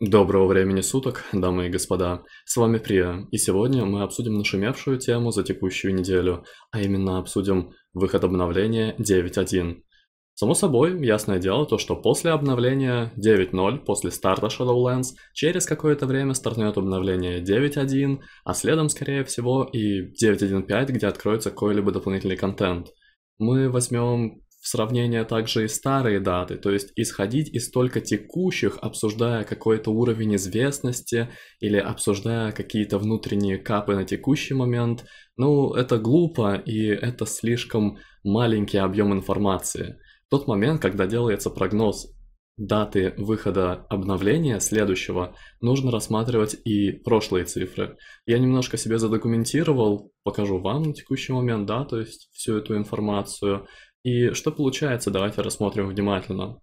Доброго времени суток, дамы и господа. С вами Прия, и сегодня мы обсудим нашумевшую тему за текущую неделю, а именно обсудим выход обновления 9.1. Само собой, ясное дело то, что после обновления 9.0, после старта Shadowlands, через какое-то время стартнет обновление 9.1, а следом, скорее всего, и 9.1.5, где откроется какой-либо дополнительный контент. Мы возьмем в сравнение также и старые даты, то есть исходить из только текущих, обсуждая какой-то уровень известности или обсуждая какие-то внутренние капы на текущий момент, ну, это глупо и это слишком маленький объем информации. В тот момент, когда делается прогноз даты выхода обновления следующего, нужно рассматривать и прошлые цифры. Я немножко себе задокументировал, покажу вам на текущий момент, да, то есть всю эту информацию – и что получается, давайте рассмотрим внимательно.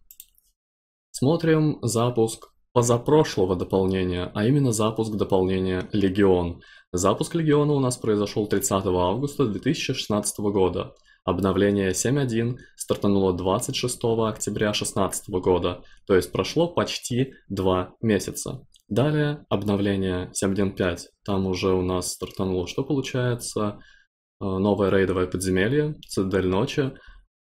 Смотрим запуск позапрошлого дополнения, а именно запуск дополнения «Легион». Запуск «Легиона» у нас произошел 30 августа 2016 года. Обновление 7.1 стартануло 26 октября 2016 года, то есть прошло почти 2 месяца. Далее обновление 7.1.5, там уже у нас стартануло, что получается, э, новое рейдовое подземелье, цитадель ночи,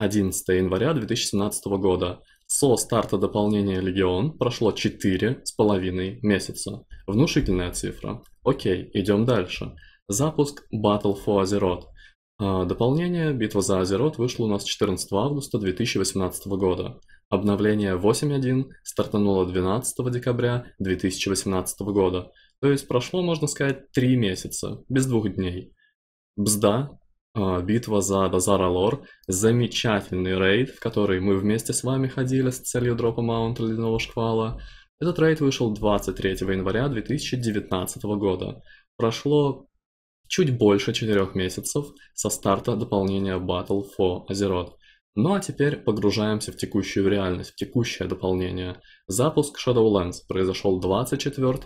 11 января 2017 года. Со старта дополнения «Легион» прошло 4,5 месяца. Внушительная цифра. Окей, идем дальше. Запуск Battle for Azeroth. А, дополнение «Битва за Азерот» вышло у нас 14 августа 2018 года. Обновление 8.1 стартануло 12 декабря 2018 года. То есть прошло, можно сказать, 3 месяца, без двух дней. Бзда, а, битва за Дазара Лор. Замечательный рейд, в который мы вместе с вами ходили с целью дропа маунта Ледяного Шквала. Этот рейд вышел 23 января 2019 года. Прошло чуть больше 4 месяцев со старта дополнения Battle for Azeroth. Ну а теперь погружаемся в текущую реальность, в текущее дополнение. Запуск Shadowlands произошел 24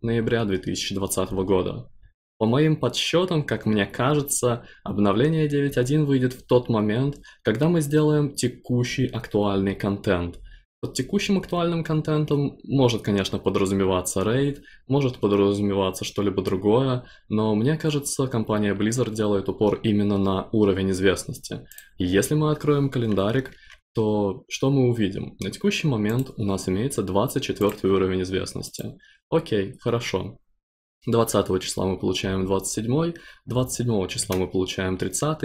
ноября 2020 года. По моим подсчетам, как мне кажется, обновление 9.1 выйдет в тот момент, когда мы сделаем текущий актуальный контент. Под текущим актуальным контентом может, конечно, подразумеваться рейд, может подразумеваться что-либо другое, но мне кажется, компания Blizzard делает упор именно на уровень известности. И если мы откроем календарик, то что мы увидим? На текущий момент у нас имеется 24 уровень известности. Окей, хорошо. 20 числа мы получаем 27, 27 числа мы получаем 30,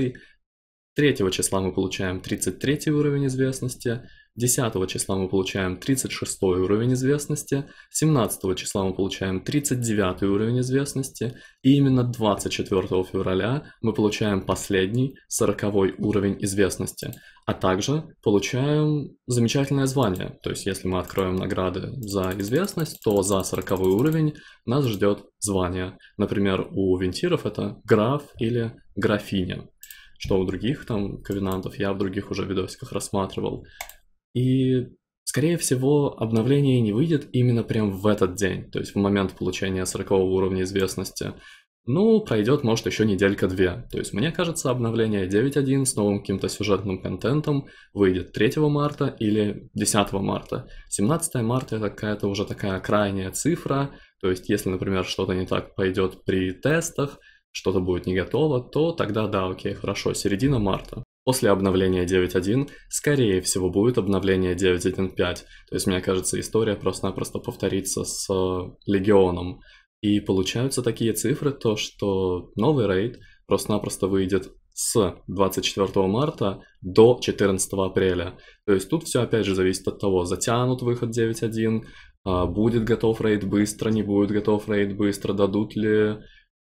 3 числа мы получаем 33 уровень известности, 10 числа мы получаем 36 уровень известности, 17 числа мы получаем 39 уровень известности, и именно 24 февраля мы получаем последний 40 уровень известности, а также получаем замечательное звание. То есть если мы откроем награды за известность, то за 40 уровень нас ждет звание. Например, у вентиров это граф или графиня что у других там ковенантов, я в других уже видосиках рассматривал. И, скорее всего, обновление не выйдет именно прям в этот день, то есть в момент получения 40 уровня известности. Ну, пройдет, может, еще неделька-две. То есть, мне кажется, обновление 9.1 с новым каким-то сюжетным контентом выйдет 3 марта или 10 марта. 17 марта это какая-то уже такая крайняя цифра. То есть, если, например, что-то не так пойдет при тестах, что-то будет не готово, то тогда да, окей, хорошо, середина марта. После обновления 9.1, скорее всего, будет обновление 9.1.5. То есть, мне кажется, история просто-напросто повторится с э, Легионом. И получаются такие цифры, то что новый рейд просто-напросто выйдет с 24 марта до 14 апреля. То есть тут все опять же зависит от того, затянут выход 9.1, а, будет готов рейд быстро, не будет готов рейд быстро, дадут ли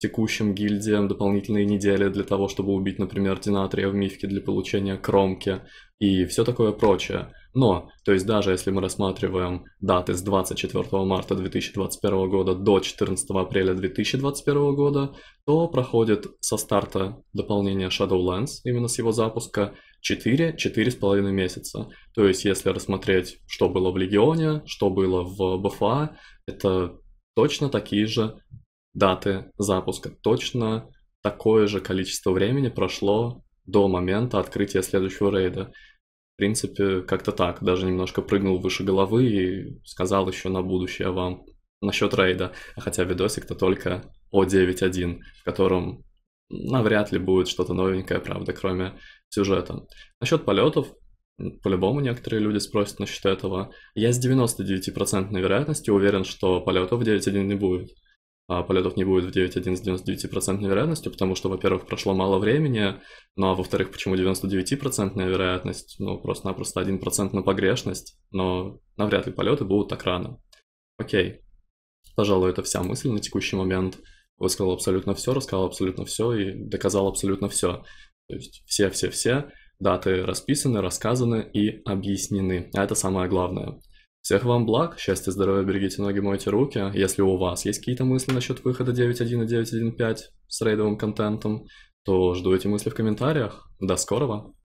текущем гильдии дополнительные недели для того, чтобы убить, например, Динатрия в мифке для получения кромки и все такое прочее. Но, то есть даже если мы рассматриваем даты с 24 марта 2021 года до 14 апреля 2021 года, то проходит со старта дополнения Shadowlands, именно с его запуска, 4-4,5 месяца. То есть если рассмотреть, что было в Легионе, что было в БФА, это точно такие же даты запуска. Точно такое же количество времени прошло до момента открытия следующего рейда. В принципе, как-то так. Даже немножко прыгнул выше головы и сказал еще на будущее вам насчет рейда. Хотя видосик-то только о 9.1, в котором навряд ли будет что-то новенькое, правда, кроме сюжета. Насчет полетов, по-любому некоторые люди спросят насчет этого. Я с 99% вероятностью уверен, что полетов 9.1 не будет а полетов не будет в 9.1 с 99% вероятностью, потому что, во-первых, прошло мало времени, ну а во-вторых, почему 99% вероятность? Ну, просто-напросто 1% на погрешность, но навряд ли полеты будут так рано. Окей. Пожалуй, это вся мысль на текущий момент. Высказал абсолютно все, рассказал абсолютно все и доказал абсолютно все. То есть все-все-все даты расписаны, рассказаны и объяснены. А это самое главное. Всех вам благ, счастья, здоровья, берегите ноги, мойте руки. Если у вас есть какие-то мысли насчет выхода 9.1 и 9.1.5 с рейдовым контентом, то жду эти мысли в комментариях. До скорого!